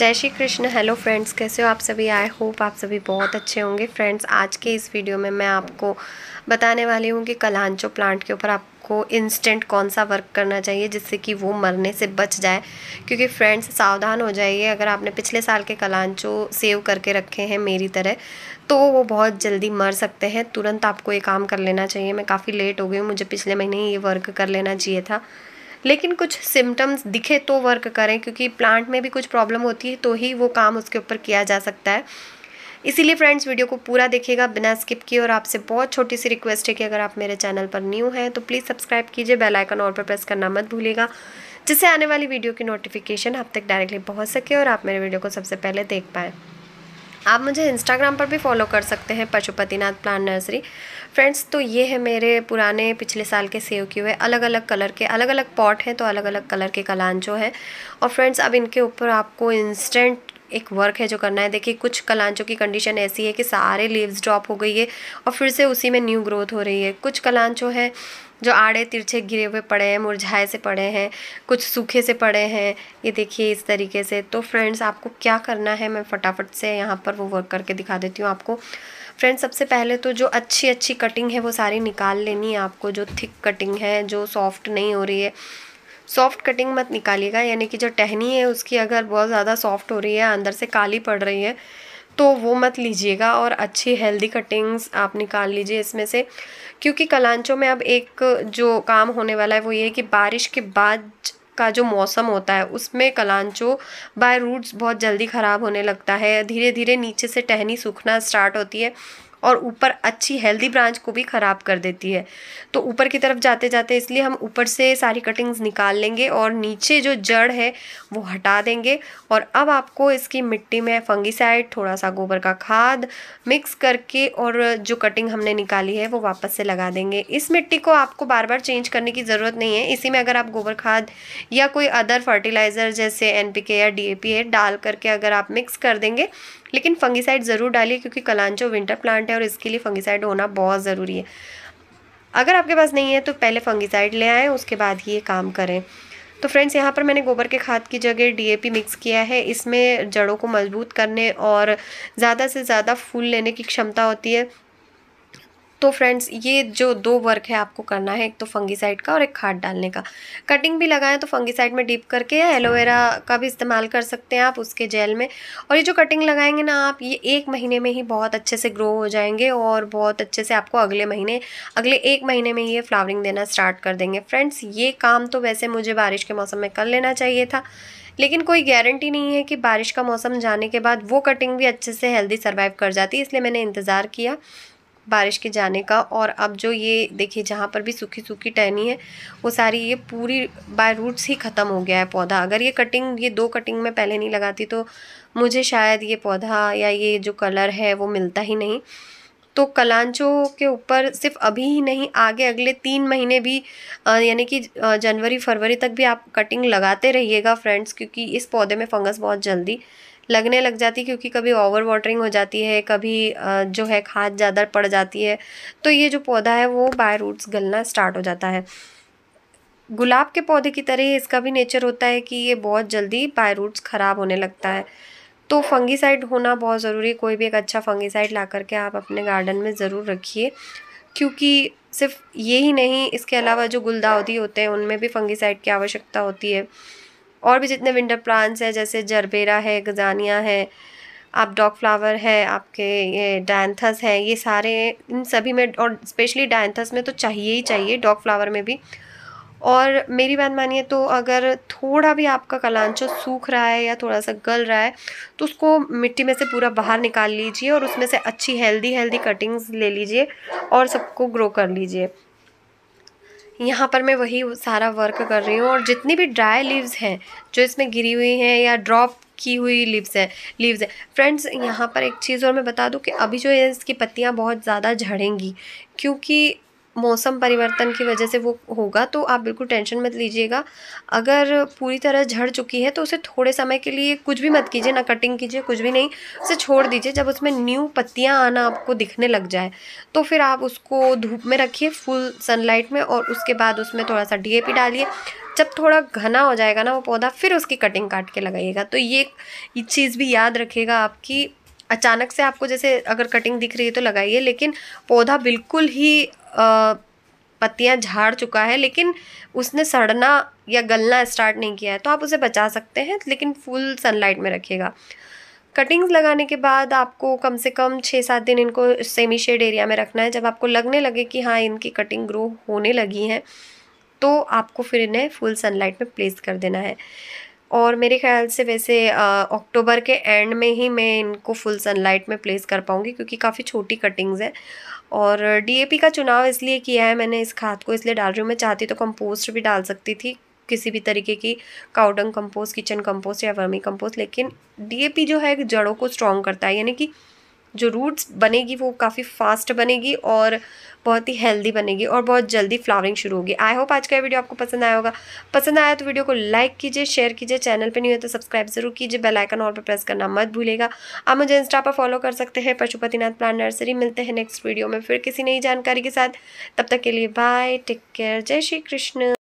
जय Shri Krishna hello friends कैसे हो आप सभी आई होप आप सभी बहुत अच्छे होंगे फ्रेंड्स आज के इस वीडियो में मैं आपको बताने वाली हूँ कि कलांचो प्लांट के ऊपर आपको इंस्टेंट कौन सा वर्क करना चाहिए जिससे कि वो मरने से बच जाए क्योंकि फ्रेंड्स सावधान हो जाइए अगर आपने पिछले साल के कलांचो सेव करके रखे हैं मेरी तरह तो वो बहुत जल्दी मर सकते हैं तुरंत आपको ये काम कर लेना चाहिए मैं काफ़ी लेट हो गई हूँ मुझे पिछले महीने ही ये वर्क कर लेना चाहिए था लेकिन कुछ सिम्टम्स दिखे तो वर्क करें क्योंकि प्लांट में भी कुछ प्रॉब्लम होती है तो ही वो काम उसके ऊपर किया जा सकता है इसीलिए फ्रेंड्स वीडियो को पूरा देखिएगा बिना स्किप किए और आपसे बहुत छोटी सी रिक्वेस्ट है कि अगर आप मेरे चैनल पर न्यू हैं तो प्लीज़ सब्सक्राइब कीजिए बेल आइकन और पर प्रेस करना मत भूलिएगा जिससे आने वाली वीडियो की नोटिफिकेशन आप तक डायरेक्टली पहुंच सके और आप मेरे वीडियो को सबसे पहले देख पाएँ आप मुझे इंस्टाग्राम पर भी फॉलो कर सकते हैं पशुपतिनाथ प्लान नर्सरी फ्रेंड्स तो ये है मेरे पुराने पिछले साल के सेव किए हुए अलग अलग कलर के अलग अलग पॉट हैं तो अलग अलग कलर के कलांचो हैं और फ्रेंड्स अब इनके ऊपर आपको इंस्टेंट एक वर्क है जो करना है देखिए कुछ कलांचों की कंडीशन ऐसी है कि सारे लीव्स ड्रॉप हो गई है और फिर से उसी में न्यू ग्रोथ हो रही है कुछ कलांचो है जो आड़े तिरछे घिरे हुए पड़े हैं मुरझाए से पड़े हैं कुछ सूखे से पड़े हैं ये देखिए इस तरीके से तो फ्रेंड्स आपको क्या करना है मैं फटाफट से यहाँ पर वो वर्क करके दिखा देती हूँ आपको फ्रेंड्स सबसे पहले तो जो अच्छी अच्छी कटिंग है वो सारी निकाल लेनी है आपको जो थिक कटिंग है जो सॉफ्ट नहीं हो रही है सॉफ्ट कटिंग मत निकालिएगा यानी कि जो टहनी है उसकी अगर बहुत ज़्यादा सॉफ्ट हो रही है अंदर से काली पड़ रही है तो वो मत लीजिएगा और अच्छी हेल्दी कटिंग्स आप निकाल लीजिए इसमें से क्योंकि कलांचों में अब एक जो काम होने वाला है वो ये है कि बारिश के बाद का जो मौसम होता है उसमें कलांचो बाय रूट्स बहुत जल्दी ख़राब होने लगता है धीरे धीरे नीचे से टहनी सूखना स्टार्ट होती है और ऊपर अच्छी हेल्दी ब्रांच को भी ख़राब कर देती है तो ऊपर की तरफ जाते जाते इसलिए हम ऊपर से सारी कटिंग्स निकाल लेंगे और नीचे जो जड़ है वो हटा देंगे और अब आपको इसकी मिट्टी में फंगिसाइड थोड़ा सा गोबर का खाद मिक्स करके और जो कटिंग हमने निकाली है वो वापस से लगा देंगे इस मिट्टी को आपको बार बार चेंज करने की ज़रूरत नहीं है इसी में अगर आप गोबर खाद या कोई अदर फर्टिलाइज़र जैसे एन या डी है डाल करके अगर आप मिक्स कर देंगे लेकिन फंगिसाइड ज़रूर डालिए क्योंकि कलांचो विंटर प्लांट है और इसके लिए फंगिसाइड होना बहुत ज़रूरी है अगर आपके पास नहीं है तो पहले फंगिसाइड ले आएँ उसके बाद ही ये काम करें तो फ्रेंड्स यहाँ पर मैंने गोबर के खाद की जगह डीएपी मिक्स किया है इसमें जड़ों को मजबूत करने और ज़्यादा से ज़्यादा फूल लेने की क्षमता होती है तो फ्रेंड्स ये जो दो वर्क है आपको करना है एक तो फंगीसाइड का और एक खाद डालने का कटिंग भी लगाएं तो फंगीसाइड में डीप करके या एलोवेरा का भी इस्तेमाल कर सकते हैं आप उसके जेल में और ये जो कटिंग लगाएंगे ना आप ये एक महीने में ही बहुत अच्छे से ग्रो हो जाएंगे और बहुत अच्छे से आपको अगले महीने अगले एक महीने में ही ये फ्लावरिंग देना स्टार्ट कर देंगे फ्रेंड्स ये काम तो वैसे मुझे बारिश के मौसम में कर लेना चाहिए था लेकिन कोई गारंटी नहीं है कि बारिश का मौसम जाने के बाद वो कटिंग भी अच्छे से हेल्दी सर्वाइव कर जाती है इसलिए मैंने इंतज़ार किया बारिश के जाने का और अब जो ये देखिए जहाँ पर भी सूखी सूखी टहनी है वो सारी ये पूरी बाय रूट्स ही ख़त्म हो गया है पौधा अगर ये कटिंग ये दो कटिंग में पहले नहीं लगाती तो मुझे शायद ये पौधा या ये जो कलर है वो मिलता ही नहीं तो कलांचों के ऊपर सिर्फ अभी ही नहीं आगे अगले तीन महीने भी यानी कि जनवरी फरवरी तक भी आप कटिंग लगाते रहिएगा फ्रेंड्स क्योंकि इस पौधे में फंगस बहुत जल्दी लगने लग जाती क्योंकि कभी ओवर वाटरिंग हो जाती है कभी जो है खाद ज़्यादा पड़ जाती है तो ये जो पौधा है वो बाय रूट्स गलना स्टार्ट हो जाता है गुलाब के पौधे की तरह इसका भी नेचर होता है कि ये बहुत जल्दी बाय रूट्स ख़राब होने लगता है तो फंगीसाइड होना बहुत ज़रूरी कोई भी एक अच्छा फंगीसाइड ला करके आप अपने गार्डन में ज़रूर रखिए क्योंकि सिर्फ ये ही नहीं इसके अलावा जो गुलदाउदी होते हैं उनमें भी फंगीसाइड की आवश्यकता होती है और भी जितने विंटर प्लांट्स हैं जैसे जरबेरा है गजानिया है आप डॉग फ्लावर है आपके ये डैंथस हैं ये सारे इन सभी में और स्पेशली डैंथस में तो चाहिए ही चाहिए डॉग फ्लावर में भी और मेरी बात मानिए तो अगर थोड़ा भी आपका कलांचो सूख रहा है या थोड़ा सा गल रहा है तो उसको मिट्टी में से पूरा बाहर निकाल लीजिए और उसमें से अच्छी हेल्दी हेल्दी कटिंग्स ले लीजिए और सबको ग्रो कर लीजिए यहाँ पर मैं वही सारा वर्क कर रही हूँ और जितनी भी ड्राई लीव्स हैं जो इसमें गिरी हुई हैं या ड्रॉप की हुई लीव्स हैं लीव्स हैं फ्रेंड्स यहाँ पर एक चीज़ और मैं बता दूँ कि अभी जो है इसकी पत्तियाँ बहुत ज़्यादा झड़ेंगी क्योंकि मौसम परिवर्तन की वजह से वो होगा तो आप बिल्कुल टेंशन मत लीजिएगा अगर पूरी तरह झड़ चुकी है तो उसे थोड़े समय के लिए कुछ भी मत कीजिए ना कटिंग कीजिए कुछ भी नहीं उसे छोड़ दीजिए जब उसमें न्यू पत्तियाँ आना आपको दिखने लग जाए तो फिर आप उसको धूप में रखिए फुल सनलाइट में और उसके बाद उसमें थोड़ा सा डी डालिए जब थोड़ा घना हो जाएगा ना वो पौधा फिर उसकी कटिंग काट के लगाइएगा तो ये चीज़ भी याद रखेगा आपकी अचानक से आपको जैसे अगर कटिंग दिख रही है तो लगाइए लेकिन पौधा बिल्कुल ही पत्तियां झाड़ चुका है लेकिन उसने सड़ना या गलना स्टार्ट नहीं किया है तो आप उसे बचा सकते हैं लेकिन फुल सनलाइट में रखिएगा कटिंग्स लगाने के बाद आपको कम से कम छः सात दिन इनको सेमी शेड एरिया में रखना है जब आपको लगने लगे कि हाँ इनकी कटिंग ग्रो होने लगी है तो आपको फिर इन्हें फुल सनलाइट में प्लेस कर देना है और मेरे ख्याल से वैसे अक्टूबर के एंड में ही मैं इनको फुल सनलाइट में प्लेस कर पाऊँगी क्योंकि काफ़ी छोटी कटिंग्स हैं और डीएपी का चुनाव इसलिए किया है मैंने इस खाद को इसलिए डाल रही हूँ मैं चाहती तो कंपोस्ट भी डाल सकती थी किसी भी तरीके की काउडंग कंपोस्ट किचन कंपोस्ट या वर्मी कंपोस्ट लेकिन डीएपी जो है जड़ों को स्ट्रॉन्ग करता है यानी कि जो रूट्स बनेगी वो काफ़ी फास्ट बनेगी और बहुत ही हेल्दी बनेगी और बहुत जल्दी फ्लावरिंग शुरू होगी आई होप आज का वीडियो आपको पसंद आया होगा पसंद आया तो वीडियो को लाइक कीजिए शेयर कीजिए चैनल पर नहीं हो तो सब्सक्राइब जरूर कीजिए बेल आइकन और पर प्रेस करना मत भूलेगा आप मुझे इंस्टा पर फॉलो कर सकते हैं पशुपतिनाथ प्लान नर्सरी मिलते हैं नेक्स्ट वीडियो में फिर किसी नई जानकारी के साथ तब तक के लिए बाय टेक केयर जय श्री कृष्ण